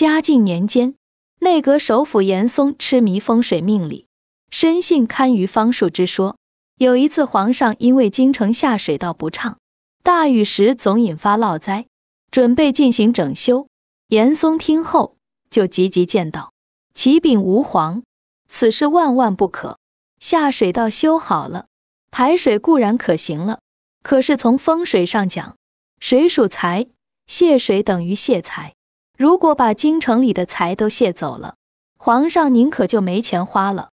嘉靖年间，内阁首辅严嵩痴迷风水命理，深信堪舆方术之说。有一次，皇上因为京城下水道不畅，大雨时总引发涝灾，准备进行整修。严嵩听后，就急急谏道：“启禀吾皇，此事万万不可。下水道修好了，排水固然可行了，可是从风水上讲，水属财，泄水等于泄财。”如果把京城里的财都卸走了，皇上您可就没钱花了。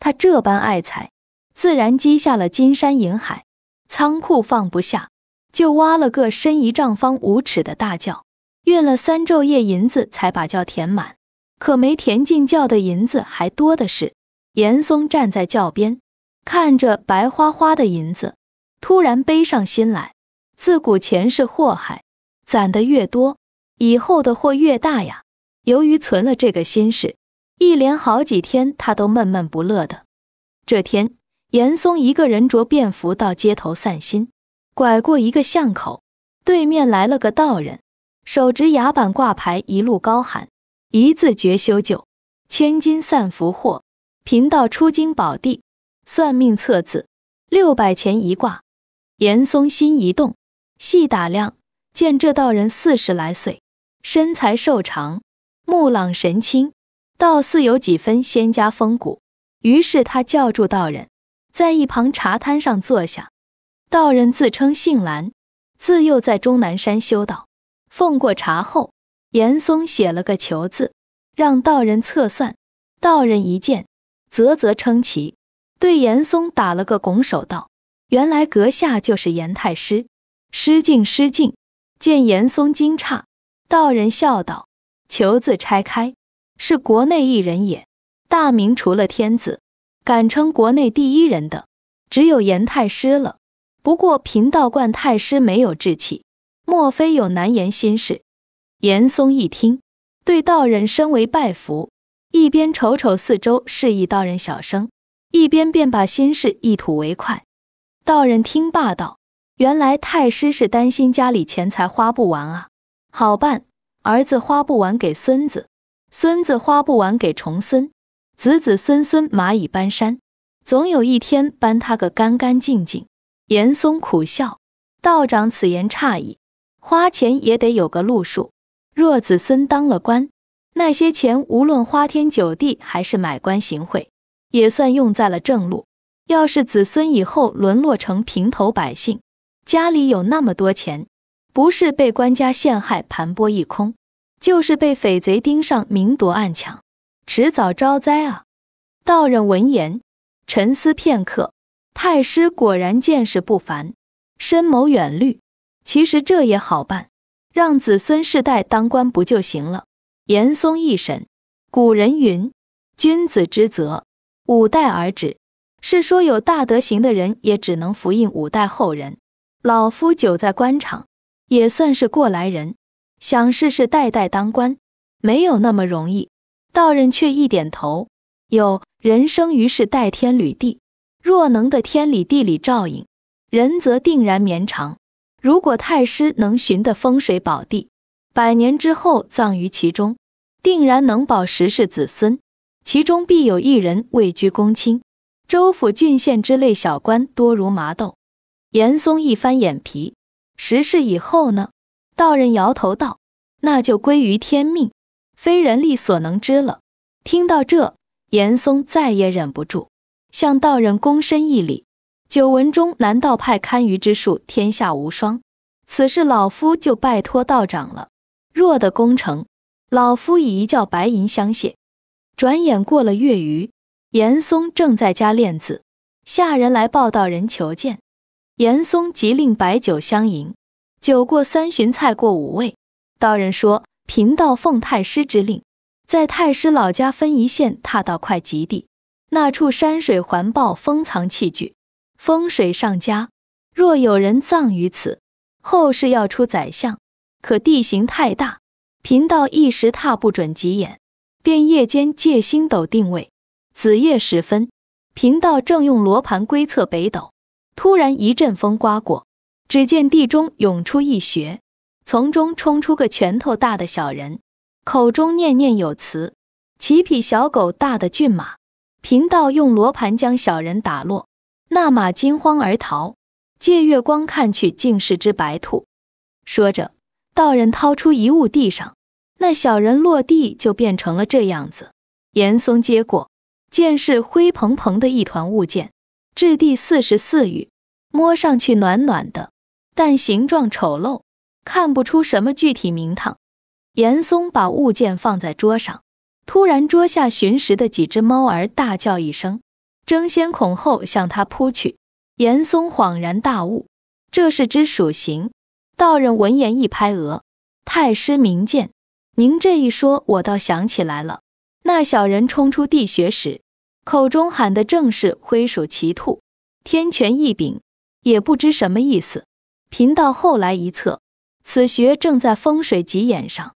他这般爱财，自然积下了金山银海，仓库放不下，就挖了个深一丈、方五尺的大窖，运了三昼夜银子才把窖填满。可没填进窖的银子还多的是。严嵩站在窖边，看着白花花的银子，突然背上心来：自古钱是祸害，攒得越多。以后的货越大呀，由于存了这个心事，一连好几天他都闷闷不乐的。这天，严嵩一个人着便服到街头散心，拐过一个巷口，对面来了个道人，手执牙板挂牌，一路高喊：“一字诀修旧，千金散福祸。贫道出京宝地，算命测字，六百钱一卦。”严嵩心一动，细打量，见这道人四十来岁。身材瘦长，目朗神清，倒似有几分仙家风骨。于是他叫住道人，在一旁茶摊上坐下。道人自称姓蓝，自幼在终南山修道，奉过茶后，严嵩写了个“求”字，让道人测算。道人一见，啧啧称奇，对严嵩打了个拱手，道：“原来阁下就是严太师，失敬失敬。”见严嵩惊诧。道人笑道：“求字拆开，是国内一人也。大明除了天子，敢称国内第一人的，只有严太师了。不过贫道观太师没有志气，莫非有难言心事？”严嵩一听，对道人身为拜服，一边瞅瞅四周，示意道人小声，一边便把心事一吐为快。道人听罢道：“原来太师是担心家里钱财花不完啊，好办。”儿子花不完给孙子，孙子花不完给重孙子，子孙孙蚂蚁搬山，总有一天搬他个干干净净。严嵩苦笑：“道长此言差矣，花钱也得有个路数。若子孙当了官，那些钱无论花天酒地还是买官行贿，也算用在了正路。要是子孙以后沦落成平头百姓，家里有那么多钱。”不是被官家陷害盘剥一空，就是被匪贼盯上明夺暗抢，迟早招灾啊！道人闻言沉思片刻，太师果然见识不凡，深谋远虑。其实这也好办，让子孙世代当官不就行了？严嵩一审，古人云：“君子之泽，五代而止。”是说有大德行的人也只能服膺五代后人。老夫久在官场。也算是过来人，想世世代代当官，没有那么容易。道人却一点头，有人生于世，代天履地，若能得天理地理照应，人则定然绵长。如果太师能寻得风水宝地，百年之后葬于其中，定然能保十世子孙，其中必有一人位居公卿、州府、郡县之类小官，多如麻豆。严嵩一翻眼皮。时事以后呢？道人摇头道：“那就归于天命，非人力所能知了。”听到这，严嵩再也忍不住，向道人躬身一礼：“久闻中南道派堪舆之术天下无双，此事老夫就拜托道长了。若得功成，老夫以一窖白银相谢。”转眼过了月余，严嵩正在家练字，下人来报道人求见。严嵩即令摆酒相迎，酒过三巡，菜过五味。道人说：“贫道奉太师之令，在太师老家分宜县踏到快极地，那处山水环抱，封藏器具，风水上佳。若有人葬于此，后世要出宰相。可地形太大，贫道一时踏不准吉眼，便夜间借星斗定位。子夜时分，贫道正用罗盘规测北斗。”突然一阵风刮过，只见地中涌出一穴，从中冲出个拳头大的小人，口中念念有词。骑匹小狗大的骏马，贫道用罗盘将小人打落，那马惊慌而逃。借月光看去，竟是只白兔。说着，道人掏出一物地上，那小人落地就变成了这样子。严嵩接过，见是灰蓬蓬的一团物件。质地似十似玉，摸上去暖暖的，但形状丑陋，看不出什么具体名堂。严嵩把物件放在桌上，突然桌下寻食的几只猫儿大叫一声，争先恐后向他扑去。严嵩恍然大悟，这是只鼠形。道人闻言一拍额：“太师明鉴，您这一说，我倒想起来了。那小人冲出地穴时。”口中喊的正是“灰鼠奇兔，天权异禀”，也不知什么意思。贫道后来一测，此穴正在风水吉眼上。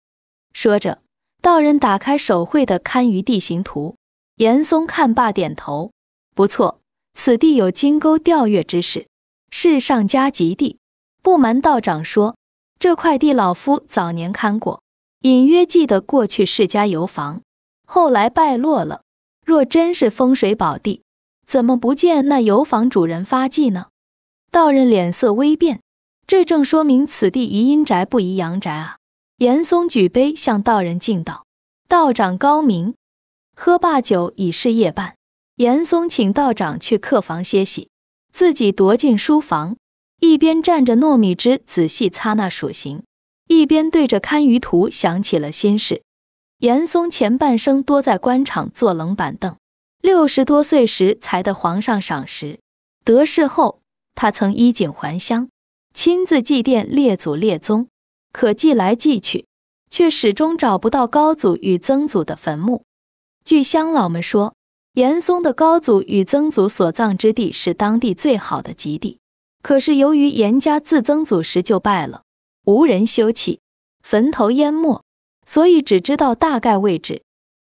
说着，道人打开手绘的堪舆地形图。严嵩看罢，点头：“不错，此地有金钩钓月之势，是上佳吉地。不瞒道长说，这块地老夫早年勘过，隐约记得过去是家油房，后来败落了。”若真是风水宝地，怎么不见那油坊主人发迹呢？道人脸色微变，这正说明此地宜阴宅不宜阳宅啊！严嵩举杯向道人敬道：“道长高明。”喝罢酒已是夜半，严嵩请道长去客房歇息，自己踱进书房，一边蘸着糯米汁仔细擦那属形，一边对着堪舆图想起了心事。严嵩前半生多在官场坐冷板凳，六十多岁时才得皇上赏识。得势后，他曾衣锦还乡，亲自祭奠列祖列宗。可祭来祭去，却始终找不到高祖与曾祖的坟墓。据乡老们说，严嵩的高祖与曾祖所葬之地是当地最好的吉地，可是由于严家自曾祖时就败了，无人修葺，坟头淹没。所以只知道大概位置，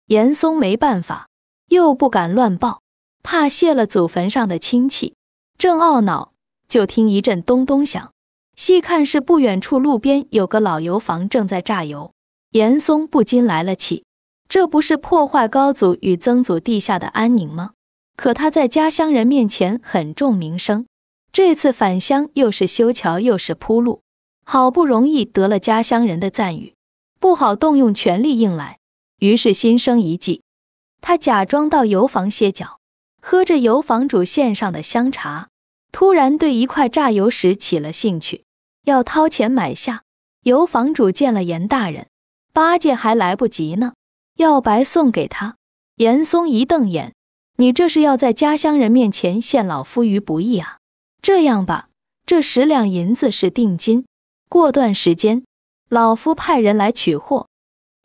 严嵩没办法，又不敢乱报，怕泄了祖坟上的亲戚。正懊恼，就听一阵咚咚响，细看是不远处路边有个老油坊正在榨油。严嵩不禁来了气，这不是破坏高祖与曾祖地下的安宁吗？可他在家乡人面前很重名声，这次返乡又是修桥又是铺路，好不容易得了家乡人的赞誉。不好动用权力硬来，于是心生一计，他假装到油房歇脚，喝着油房主献上的香茶，突然对一块榨油石起了兴趣，要掏钱买下。油房主见了严大人，八戒还来不及呢，要白送给他。严嵩一瞪眼：“你这是要在家乡人面前陷老夫于不义啊！这样吧，这十两银子是定金，过段时间。”老夫派人来取货，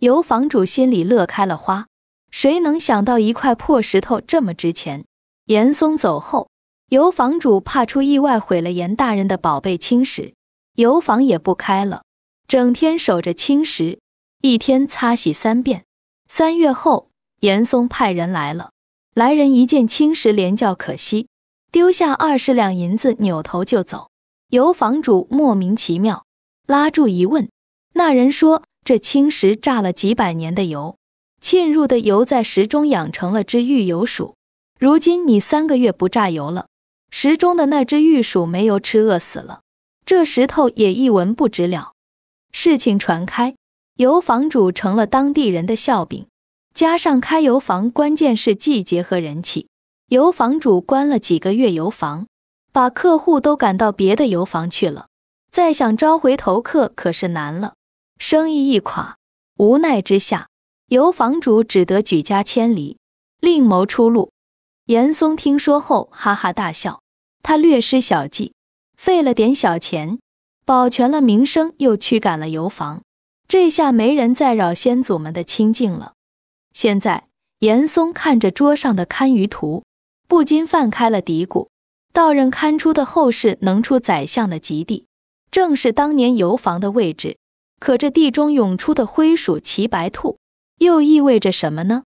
油房主心里乐开了花。谁能想到一块破石头这么值钱？严嵩走后，油房主怕出意外毁了严大人的宝贝青石，油房也不开了，整天守着青石，一天擦洗三遍。三月后，严嵩派人来了，来人一见青石，连叫可惜，丢下二十两银子，扭头就走。油房主莫名其妙，拉住一问。那人说：“这青石榨了几百年的油，沁入的油在石中养成了只玉油鼠。如今你三个月不榨油了，石中的那只玉鼠没油吃，饿死了。这石头也一文不值了。”事情传开，油房主成了当地人的笑柄。加上开油房关键是季节和人气，油房主关了几个月油房，把客户都赶到别的油房去了。再想招回头客可是难了。生意一垮，无奈之下，油房主只得举家迁离，另谋出路。严嵩听说后，哈哈大笑。他略施小计，费了点小钱，保全了名声，又驱赶了油房。这下没人再扰先祖们的清静了。现在，严嵩看着桌上的堪舆图，不禁泛开了嘀咕：道人堪出的后世能出宰相的吉地，正是当年油房的位置。可这地中涌出的灰鼠、骑白兔，又意味着什么呢？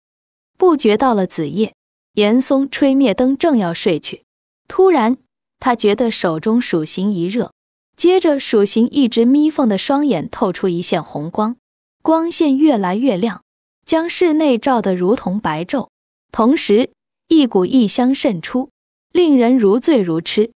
不觉到了子夜，严嵩吹灭灯，正要睡去，突然他觉得手中鼠形一热，接着鼠形一直眯缝的双眼透出一线红光，光线越来越亮，将室内照得如同白昼，同时一股异香渗出，令人如醉如痴。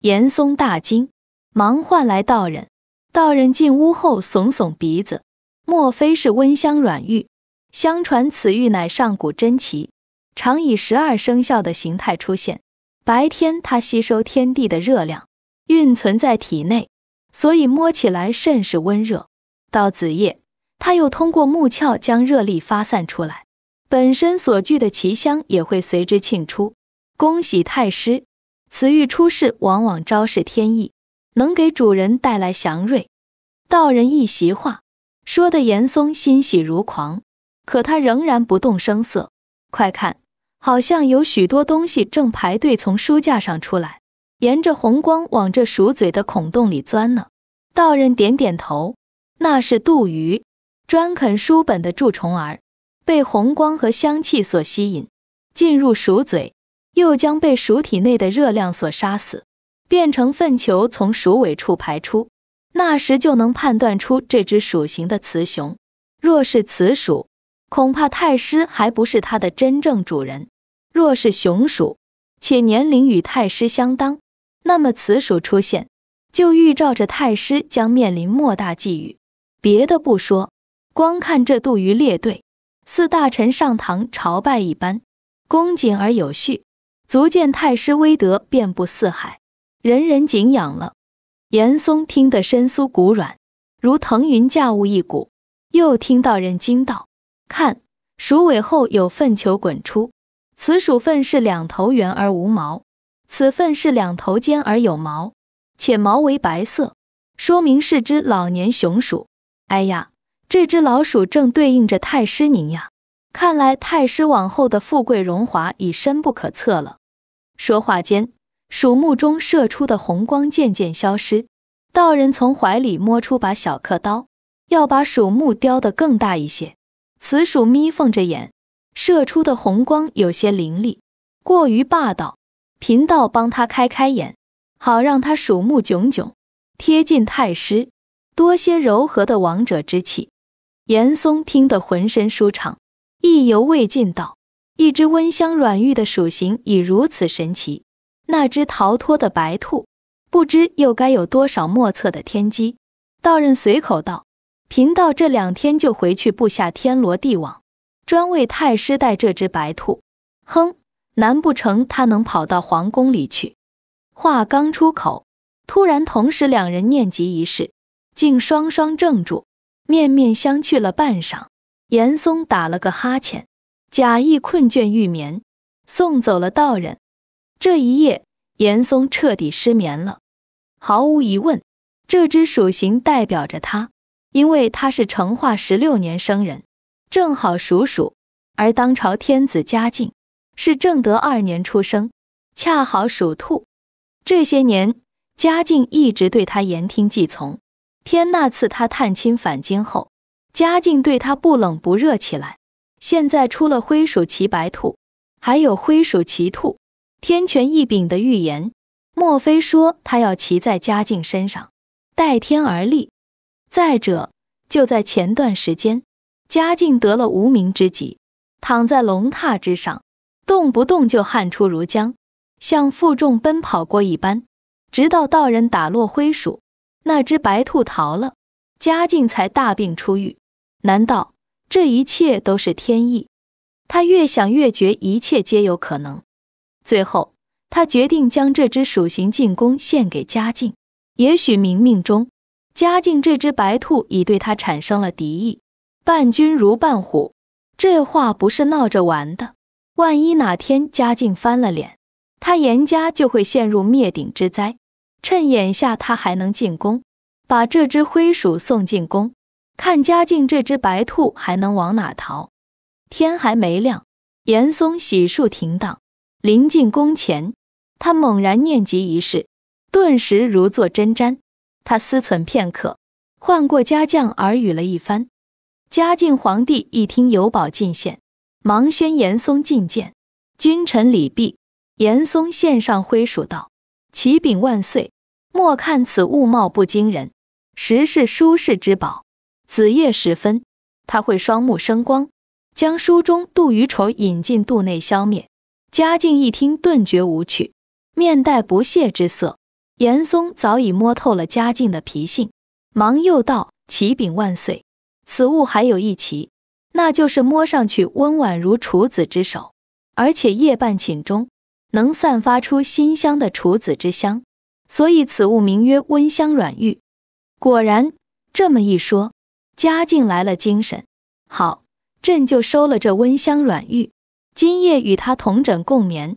严嵩大惊，忙唤来道人。道人进屋后，耸耸鼻子，莫非是温香软玉？相传此玉乃上古珍奇，常以十二生肖的形态出现。白天，它吸收天地的热量，蕴存在体内，所以摸起来甚是温热。到子夜，它又通过木鞘将热力发散出来，本身所具的奇香也会随之沁出。恭喜太师，此玉出世，往往昭示天意。能给主人带来祥瑞。道人一席话，说的严嵩欣喜如狂，可他仍然不动声色。快看，好像有许多东西正排队从书架上出来，沿着红光往这鼠嘴的孔洞里钻呢。道人点点头，那是杜鱼，专啃书本的蛀虫儿，被红光和香气所吸引，进入鼠嘴，又将被鼠体内的热量所杀死。变成粪球从鼠尾处排出，那时就能判断出这只鼠形的雌雄。若是雌鼠，恐怕太师还不是它的真正主人；若是雄鼠，且年龄与太师相当，那么雌鼠出现就预兆着太师将面临莫大际遇。别的不说，光看这杜鱼列队，似大臣上堂朝拜一般，恭谨而有序，足见太师威德遍布四海。人人敬仰了，严嵩听得身酥骨软，如腾云驾雾一股。又听到人惊道：“看，鼠尾后有粪球滚出，此鼠粪是两头圆而无毛；此粪是两头尖而有毛，且毛为白色，说明是只老年雄鼠。哎呀，这只老鼠正对应着太师您呀！看来太师往后的富贵荣华已深不可测了。”说话间。鼠目中射出的红光渐渐消失，道人从怀里摸出把小刻刀，要把鼠目雕得更大一些。此鼠眯缝着眼，射出的红光有些凌厉，过于霸道。贫道帮他开开眼，好让他鼠目炯炯，贴近太师，多些柔和的王者之气。严嵩听得浑身舒畅，意犹未尽道：“一只温香软玉的鼠形已如此神奇。”那只逃脱的白兔，不知又该有多少莫测的天机。道人随口道：“贫道这两天就回去布下天罗地网，专为太师带这只白兔。”哼，难不成他能跑到皇宫里去？话刚出口，突然同时两人念及一事，竟双双怔住，面面相觑了半晌。严嵩打了个哈欠，假意困倦欲眠，送走了道人。这一夜，严嵩彻底失眠了。毫无疑问，这只鼠形代表着他，因为他是成化十六年生人，正好属鼠；而当朝天子嘉靖，是正德二年出生，恰好属兔。这些年，嘉靖一直对他言听计从，偏那次他探亲返京后，嘉靖对他不冷不热起来。现在出了灰鼠骑白兔，还有灰鼠骑兔。天权异禀的预言，莫非说他要骑在嘉靖身上，代天而立？再者，就在前段时间，嘉靖得了无名之疾，躺在龙榻之上，动不动就汗出如浆，像负重奔跑过一般。直到道人打落灰鼠，那只白兔逃了，嘉靖才大病初愈。难道这一切都是天意？他越想越觉一切皆有可能。最后，他决定将这只鼠形进宫献给嘉靖。也许冥冥中，嘉靖这只白兔已对他产生了敌意。伴君如伴虎，这话不是闹着玩的。万一哪天嘉靖翻了脸，他严家就会陷入灭顶之灾。趁眼下他还能进宫，把这只灰鼠送进宫，看嘉靖这只白兔还能往哪逃。天还没亮，严嵩洗漱停当。临近宫前，他猛然念及一事，顿时如坐针毡。他思忖片刻，唤过家将耳语了一番。嘉靖皇帝一听有宝进献，忙宣严嵩觐见。君臣礼毕，严嵩献上徽鼠道：“启禀万岁，莫看此物貌不惊人，实是舒适之宝。子夜时分，他会双目生光，将书中杜鱼虫引进肚内消灭。”嘉靖一听，顿觉无趣，面带不屑之色。严嵩早已摸透了嘉靖的脾性，忙又道：“启禀万岁，此物还有一奇，那就是摸上去温婉如处子之手，而且夜半寝中能散发出馨香的处子之香，所以此物名曰温香软玉。”果然，这么一说，嘉靖来了精神。好，朕就收了这温香软玉。今夜与他同枕共眠，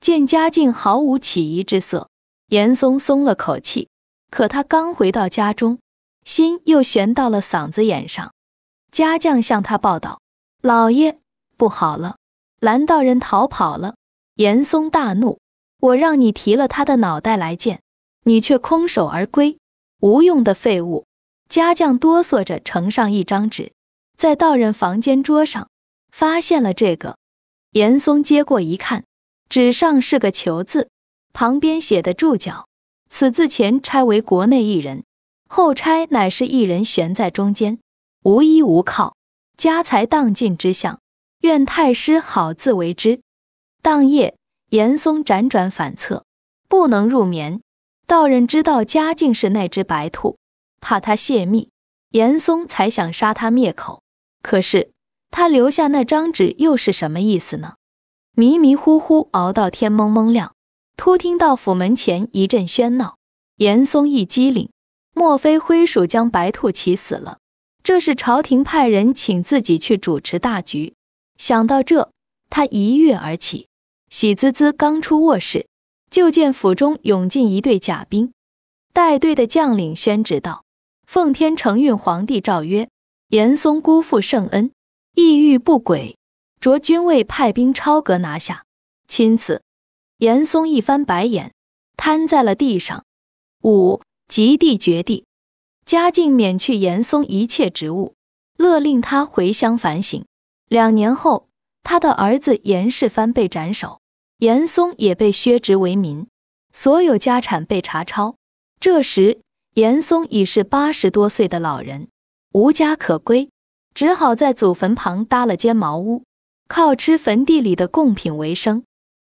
见嘉靖毫无起疑之色，严嵩松了口气。可他刚回到家中，心又悬到了嗓子眼上。家将向他报道：“老爷，不好了，蓝道人逃跑了。”严嵩大怒：“我让你提了他的脑袋来见，你却空手而归，无用的废物！”家将哆嗦着呈上一张纸，在道人房间桌上，发现了这个。严嵩接过一看，纸上是个“求”字，旁边写的注脚：“此字前差为国内一人，后差乃是一人悬在中间，无依无靠，家财荡尽之相。愿太师好自为之。”当夜，严嵩辗转反侧，不能入眠。道人知道嘉靖是那只白兔，怕他泄密，严嵩才想杀他灭口。可是。他留下那张纸又是什么意思呢？迷迷糊糊熬到天蒙蒙亮，突听到府门前一阵喧闹。严嵩一激灵，莫非灰鼠将白兔骑死了？这是朝廷派人请自己去主持大局。想到这，他一跃而起，喜滋滋刚出卧室，就见府中涌进一队甲兵。带队的将领宣旨道：“奉天承运，皇帝诏曰，严嵩辜负圣恩。”意欲不轨，着军卫派兵抄格拿下。钦此，严嵩一翻白眼，瘫在了地上。五极地绝地，嘉靖免去严嵩一切职务，勒令他回乡反省。两年后，他的儿子严世蕃被斩首，严嵩也被削职为民，所有家产被查抄。这时，严嵩已是八十多岁的老人，无家可归。只好在祖坟旁搭了间茅屋，靠吃坟地里的贡品为生。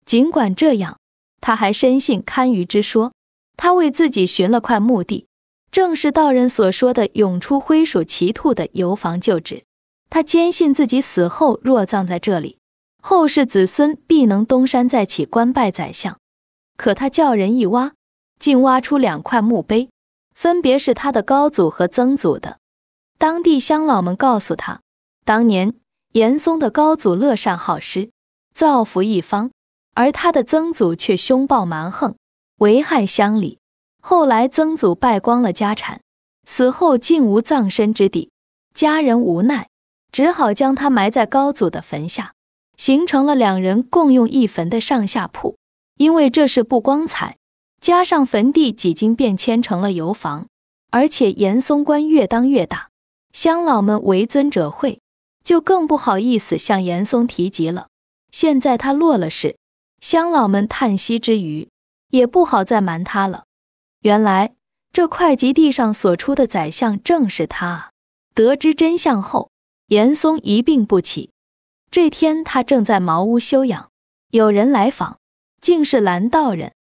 尽管这样，他还深信堪舆之说。他为自己寻了块墓地，正是道人所说的“涌出灰鼠奇兔”的油房旧址。他坚信自己死后若葬在这里，后世子孙必能东山再起，官拜宰相。可他叫人一挖，竟挖出两块墓碑，分别是他的高祖和曾祖的。当地乡老们告诉他，当年严嵩的高祖乐善好施，造福一方，而他的曾祖却凶暴蛮横，危害乡里。后来曾祖败光了家产，死后竟无葬身之地，家人无奈，只好将他埋在高祖的坟下，形成了两人共用一坟的上下铺。因为这事不光彩，加上坟地几经变迁成了油房，而且严嵩官越当越大。乡老们为尊者讳，就更不好意思向严嵩提及了。现在他落了事，乡老们叹息之余，也不好再瞒他了。原来这会稽地上所出的宰相正是他。得知真相后，严嵩一病不起。这天他正在茅屋休养，有人来访，竟是蓝道人。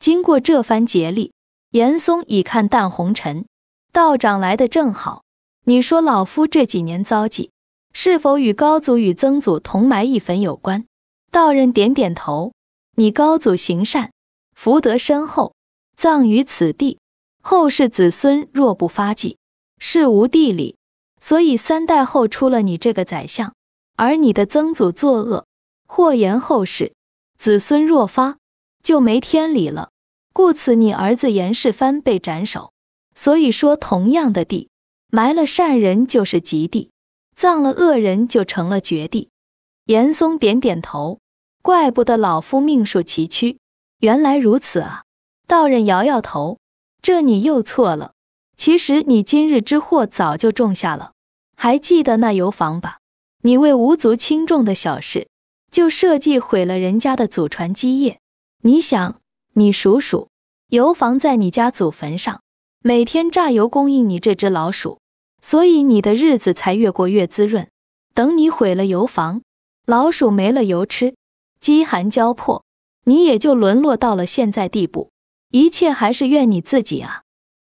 经过这番竭力，严嵩已看淡红尘。道长来的正好。你说老夫这几年遭际，是否与高祖与曾祖同埋一坟有关？道人点点头。你高祖行善，福德深厚，葬于此地，后世子孙若不发迹，是无地理。所以三代后出了你这个宰相。而你的曾祖作恶，祸延后世，子孙若发，就没天理了。故此，你儿子严世蕃被斩首。所以说，同样的地。埋了善人就是吉地，葬了恶人就成了绝地。严嵩点点头，怪不得老夫命数崎岖，原来如此啊！道人摇摇头，这你又错了。其实你今日之祸早就种下了。还记得那油房吧？你为无足轻重的小事，就设计毁了人家的祖传基业。你想，你数数，油房在你家祖坟上，每天榨油供应你这只老鼠。所以你的日子才越过越滋润，等你毁了油房，老鼠没了油吃，饥寒交迫，你也就沦落到了现在地步。一切还是怨你自己啊！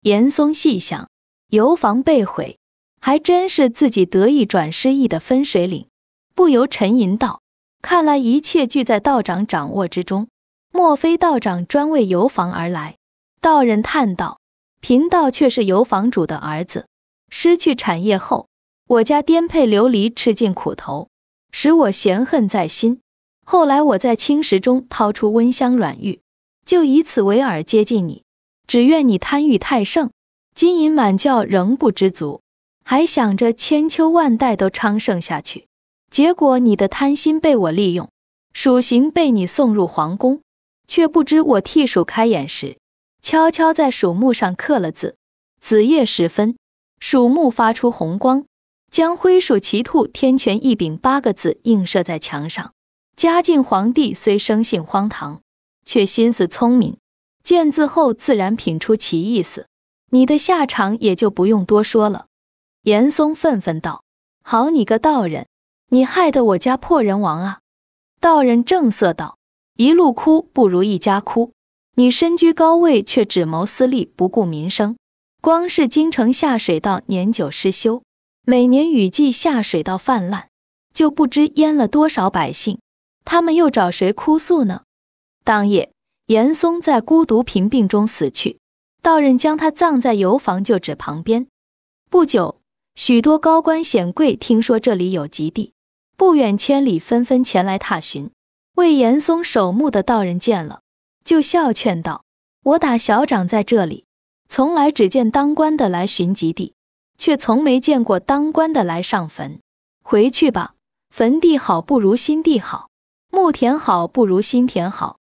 严嵩细想，油房被毁，还真是自己得意转失意的分水岭，不由沉吟道：“看来一切俱在道长掌握之中，莫非道长专为油房而来？”道人叹道：“贫道却是油房主的儿子。”失去产业后，我家颠沛流离，吃尽苦头，使我嫌恨在心。后来我在青石中掏出温香软玉，就以此为饵接近你。只愿你贪欲太盛，金银满窖仍不知足，还想着千秋万代都昌盛下去。结果你的贪心被我利用，鼠刑被你送入皇宫，却不知我替鼠开眼时，悄悄在鼠目上刻了字。子夜时分。鼠目发出红光，将“灰鼠奇兔天权一柄”八个字映射在墙上。嘉靖皇帝虽生性荒唐，却心思聪明，见字后自然品出其意思。你的下场也就不用多说了。严嵩愤愤道：“好你个道人，你害得我家破人亡啊！”道人正色道：“一路哭不如一家哭。你身居高位，却只谋私利，不顾民生。”光是京城下水道年久失修，每年雨季下水道泛滥，就不知淹了多少百姓。他们又找谁哭诉呢？当夜，严嵩在孤独贫病中死去。道人将他葬在油房旧址旁边。不久，许多高官显贵听说这里有极地，不远千里纷纷前来踏寻。为严嵩守墓的道人见了，就笑劝道：“我打小长在这里。”从来只见当官的来寻吉地，却从没见过当官的来上坟。回去吧，坟地好不如新地好，墓田好不如新田好。